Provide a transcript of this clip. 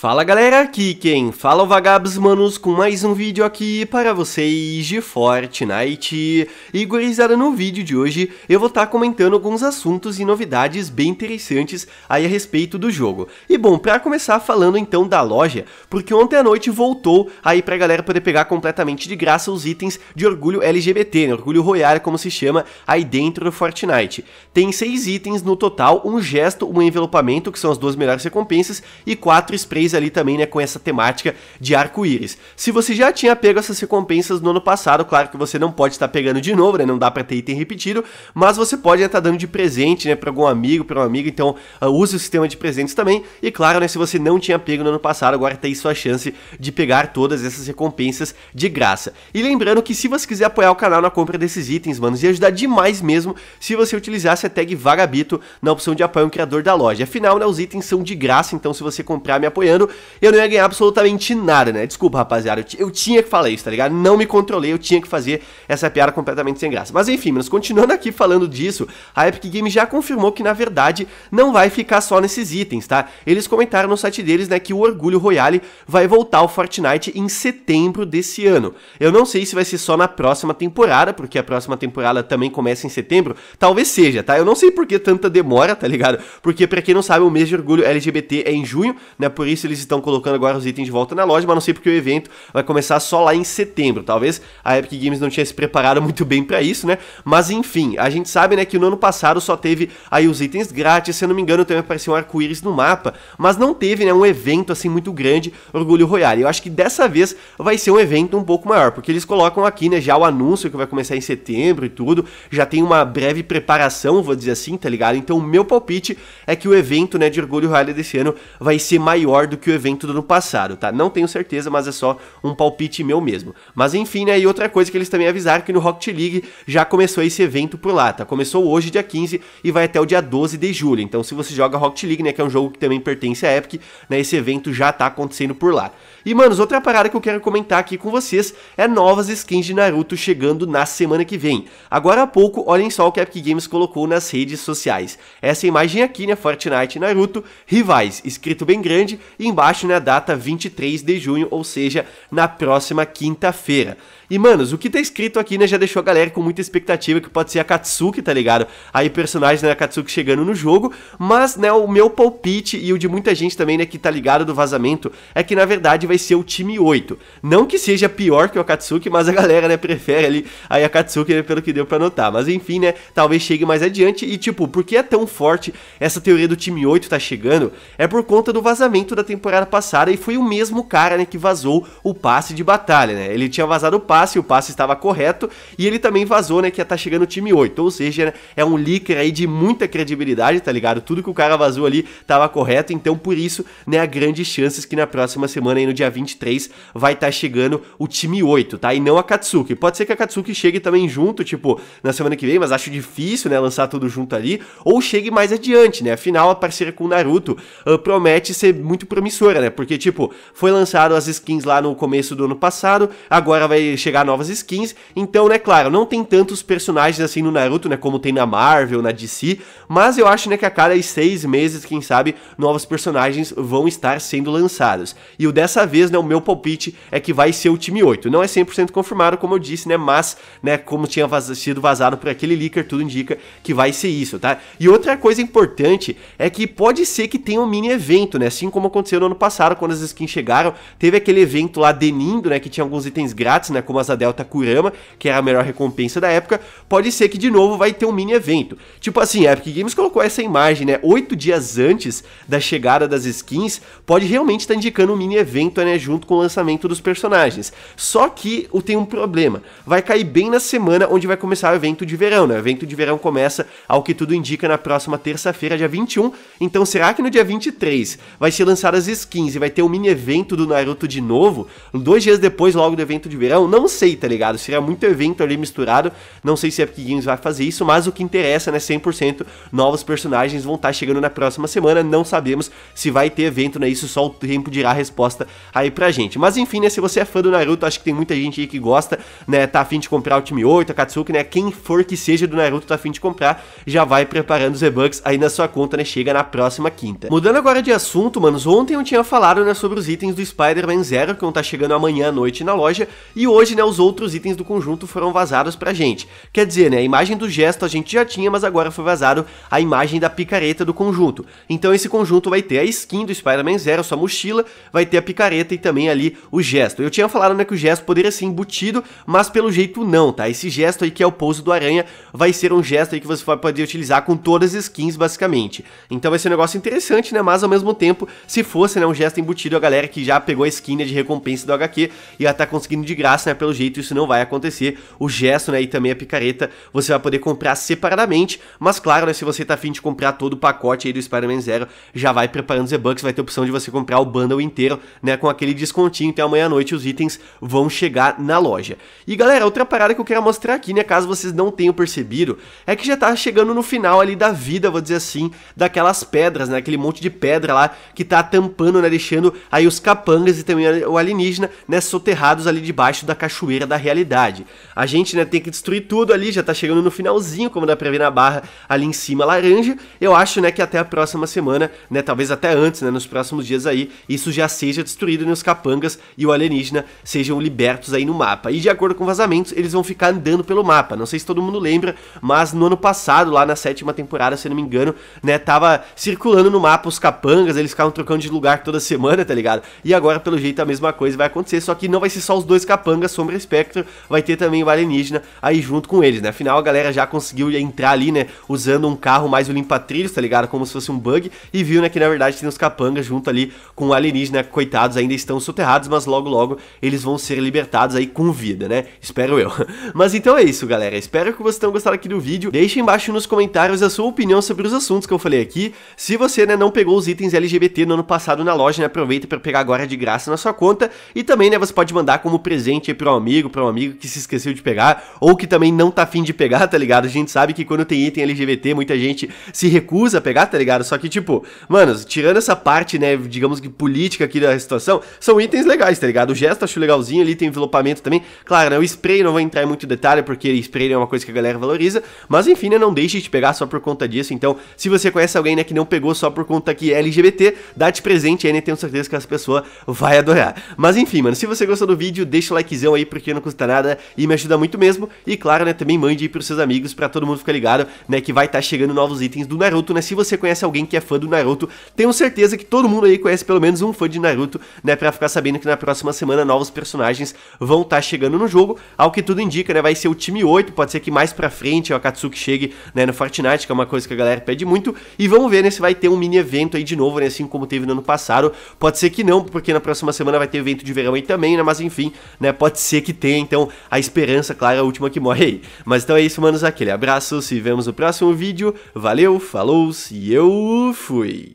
Fala galera, aqui quem fala é o Vagabos Manos com mais um vídeo aqui para vocês de Fortnite. E gurizada, no vídeo de hoje eu vou estar tá comentando alguns assuntos e novidades bem interessantes aí a respeito do jogo. E bom, para começar falando então da loja, porque ontem à noite voltou aí pra galera poder pegar completamente de graça os itens de orgulho LGBT, né? orgulho royal como se chama aí dentro do Fortnite. Tem seis itens no total, um gesto, um envelopamento que são as duas melhores recompensas e quatro sprays ali também, né, com essa temática de arco-íris. Se você já tinha pego essas recompensas no ano passado, claro que você não pode estar pegando de novo, né, não dá para ter item repetido, mas você pode estar dando de presente, né, para algum amigo, para uma amiga, então uh, use o sistema de presentes também. E claro, né, se você não tinha pego no ano passado, agora tem sua chance de pegar todas essas recompensas de graça. E lembrando que se você quiser apoiar o canal na compra desses itens, mano, ia ajudar demais mesmo se você utilizasse a tag Vagabito na opção de apoio um criador da loja. Afinal, né, os itens são de graça, então se você comprar me apoiando, jogando, eu não ia ganhar absolutamente nada, né? Desculpa, rapaziada, eu, eu, tinha que falar isso, tá ligado? Não me controlei, eu tinha que fazer essa piada completamente sem graça. Mas enfim, mas continuando aqui falando disso, a Epic Games já confirmou que na verdade não vai ficar só nesses itens, tá? Eles comentaram no site deles, né, que o Orgulho Royale vai voltar ao Fortnite em setembro desse ano. Eu não sei se vai ser só na próxima temporada, porque a próxima temporada também começa em setembro, talvez seja, tá? Eu não sei por que tanta demora, tá ligado? Porque para quem não sabe, o mês de orgulho LGBT é em junho, né? Por isso eles estão colocando agora os itens de volta na loja, mas não sei porque o evento vai começar só lá em setembro. Talvez a Epic Games não tinha se preparado muito bem para isso, né? Mas enfim, a gente sabe, né, que no ano passado só teve aí os itens grátis, se eu não me engano, também apareceu um arco-íris no mapa, mas não teve, né, um evento assim muito grande, Orgulho Royale. Eu acho que dessa vez vai ser um evento um pouco maior, porque eles colocam aqui, né, já o anúncio que vai começar em setembro e tudo, já tem uma breve preparação, vou dizer assim, tá ligado? Então o meu palpite é que o evento, né, de Orgulho Royale desse ano vai ser maior do que o evento do ano passado, tá? Não tenho certeza, mas é só um palpite meu mesmo. Mas enfim, né? E outra coisa que eles também avisaram que no Rocket League já começou esse evento por lá, tá? Começou hoje, dia 15, e vai até o dia 12 de julho. Então, se você joga Rocket League, né, que é um jogo que também pertence à Epic, né, esse evento já tá acontecendo por lá. E, manos, outra parada que eu quero comentar aqui com vocês é novas skins de Naruto chegando na semana que vem. Agora há pouco, olhem só o que a Epic Games colocou nas redes sociais. Essa imagem aqui, né, Fortnite Naruto, rivais, escrito bem grande, e embaixo, né, data 23 de junho, ou seja, na próxima quinta-feira. E, manos, o que tá escrito aqui, né, já deixou a galera com muita expectativa, que pode ser a Katsuki, tá ligado? Aí, personagem, né, Katsuki chegando no jogo, mas, né, o meu palpite e o de muita gente também, né, que tá ligado do vazamento, é que, na verdade, vai ser o time 8. Não que seja pior que o Akatsuki, mas a galera, né, prefere ali a Akatsuki, né, pelo que deu pra notar. Mas, enfim, né, talvez chegue mais adiante e, tipo, por que é tão forte essa teoria do time 8 tá chegando? É por conta do vazamento da temporada passada e foi o mesmo cara né, que vazou o passe de batalha, né? Ele tinha vazado o passe, o passe estava correto e ele também vazou, né, que ia estar tá chegando o time 8. Ou seja, né, é um leaker aí de muita credibilidade, tá ligado? Tudo que o cara vazou ali estava correto, então por isso, né, há grandes chances que na próxima semana aí no dia 23 vai estar tá chegando o time 8, tá? E não a Katsuki. Pode ser que a Katsuki chegue também junto, tipo, na semana que vem, mas acho difícil, né, lançar tudo junto ali, ou chegue mais adiante, né? Afinal, a parceira com o Naruto uh, promete ser muito promissora, né? Porque, tipo, foi lançado as skins lá no começo do ano passado, agora vai chegar novas skins. Então, né, claro, não tem tantos personagens assim no Naruto, né? Como tem na Marvel, na DC. Mas eu acho, né, que a cada seis meses, quem sabe, novos personagens vão estar sendo lançados. E o dessa vez, né, o meu palpite é que vai ser o time 8. Não é 100% confirmado, como eu disse, né? Mas, né, como tinha vaz sido vazado por aquele leaker, tudo indica que vai ser isso, tá? E outra coisa importante é que pode ser que tenha um mini evento, né? Assim como aconteceu aconteceu no ano passado, quando as skins chegaram. Teve aquele evento lá de Nindo, né? Que tinha alguns itens grátis, né? Como as da Delta Kurama, que era a melhor recompensa da época. Pode ser que de novo vai ter um mini evento. Tipo assim, a Epic Games colocou essa imagem, né? Oito dias antes da chegada das skins, pode realmente estar tá indicando um mini evento, né? Junto com o lançamento dos personagens. Só que tem um problema. Vai cair bem na semana onde vai começar o evento de verão, né? O evento de verão começa, ao que tudo indica, na próxima terça-feira, dia 21. Então será que no dia 23 vai ser lançada as skins e vai ter um mini evento do Naruto de novo, dois dias depois, logo do evento de verão, não sei, tá ligado? Seria muito evento ali misturado, não sei se a Epic Games vai fazer isso, mas o que interessa, né, 100% novos personagens vão estar tá chegando na próxima semana, não sabemos se vai ter evento, né, isso só o tempo dirá a resposta aí pra gente. Mas enfim, né, se você é fã do Naruto, acho que tem muita gente aí que gosta, né, tá afim de comprar o time 8, a Katsuki, né, quem for que seja do Naruto tá afim de comprar, já vai preparando os e-bucks aí na sua conta, né, chega na próxima quinta. Mudando agora de assunto, manos, ontem ontem eu tinha falado né, sobre os itens do Spider-Man Zero, que vão estar tá chegando amanhã à noite na loja, e hoje né, os outros itens do conjunto foram vazados pra gente. Quer dizer, né, a imagem do gesto a gente já tinha, mas agora foi vazado a imagem da picareta do conjunto. Então esse conjunto vai ter a skin do Spider-Man Zero, sua mochila, vai ter a picareta e também ali o gesto. Eu tinha falado né, que o gesto poderia ser embutido, mas pelo jeito não, tá? Esse gesto aí que é o pouso do aranha vai ser um gesto aí que você vai poder utilizar com todas as skins basicamente. Então vai ser um negócio interessante, né, mas ao mesmo tempo, se for fosse né, um gesto embutido, a galera que já pegou a skin de recompensa do HQ e já tá conseguindo de graça, né? Pelo jeito, isso não vai acontecer. O gesto, né? E também a picareta, você vai poder comprar separadamente. Mas claro, né? Se você tá afim de comprar todo o pacote aí do Spider-Man Zero, já vai preparando os e-bucks, vai ter a opção de você comprar o bundle inteiro, né? Com aquele descontinho. Então amanhã à noite os itens vão chegar na loja. E galera, outra parada que eu quero mostrar aqui, né? Caso vocês não tenham percebido, é que já tá chegando no final ali da vida, vou dizer assim, daquelas pedras, né? Aquele monte de pedra lá que tá tampando acampando, né? Deixando aí os capangas e também o alienígena, né? Soterrados ali debaixo da cachoeira da realidade. A gente, né? Tem que destruir tudo ali, já tá chegando no finalzinho, como dá pra ver na barra ali em cima laranja. Eu acho, né? Que até a próxima semana, né? Talvez até antes, né? Nos próximos dias aí, isso já seja destruído, né? Os capangas e o alienígena sejam libertos aí no mapa. E de acordo com vazamentos, eles vão ficar andando pelo mapa. Não sei se todo mundo lembra, mas no ano passado, lá na sétima temporada, se não me engano, né? Tava circulando no mapa os capangas, eles ficavam trocando de lugar lugar toda semana, tá ligado? E agora, pelo jeito, a mesma coisa vai acontecer, só que não vai ser só os dois capangas, Sombra e Spectre vai ter também o Alienígena aí junto com eles, né? Afinal, a galera já conseguiu entrar ali, né? Usando um carro mais o limpa-trilhos, tá ligado? Como se fosse um bug, e viu, né? Que na verdade tem os capangas junto ali com o Alienígena, coitados, ainda estão soterrados, mas logo logo eles vão ser libertados aí com vida, né? Espero eu. Mas então é isso, galera. Espero que vocês tenham gostado aqui do vídeo. Deixem embaixo nos comentários a sua opinião sobre os assuntos que eu falei aqui. Se você, né, não pegou os itens LGBT no ano passado, passado na loja, né? Aproveita para pegar agora de graça na sua conta. E também, né, você pode mandar como presente para um amigo, para um amigo que se esqueceu de pegar ou que também não tá afim de pegar, tá ligado? A gente sabe que quando tem item LGBT, muita gente se recusa a pegar, tá ligado? Só que, tipo, mano, tirando essa parte, né, digamos que política aqui da situação, são itens legais, tá ligado? O gesto acho legalzinho ali, tem envelopamento também. Claro, né, o spray não vai entrar em muito detalhe, porque spray é uma coisa que a galera valoriza, mas enfim, né, não deixe de pegar só por conta disso. Então, se você conhece alguém, né, que não pegou só por conta que é LGBT, dá de presente aí, né? Tenho certeza que essa pessoa vai adorar. Mas enfim, mano, se você gostou do vídeo, deixa o likezão aí, porque não custa nada e me ajuda muito mesmo. E claro, né, também mande aí pros seus amigos, para todo mundo ficar ligado, né, que vai estar tá chegando novos itens do Naruto, né? Se você conhece alguém que é fã do Naruto, tenho certeza que todo mundo aí conhece pelo menos um fã de Naruto, né, pra ficar sabendo que na próxima semana novos personagens vão estar tá chegando no jogo, ao que tudo indica, né, vai ser o time 8, pode ser que mais pra frente o Akatsuki chegue, né, no Fortnite, que é uma coisa que a galera pede muito, e vamos ver, né, se vai ter um mini evento aí de novo, né, assim como teve no ano ano passado. Pode ser que não, porque na próxima semana vai ter evento de verão aí também, né? Mas enfim, né? Pode ser que tenha, então a esperança, claro, é a última que morre aí. Mas então é isso, manos. Aquele abraço, se vemos no próximo vídeo. Valeu, falou, e eu fui!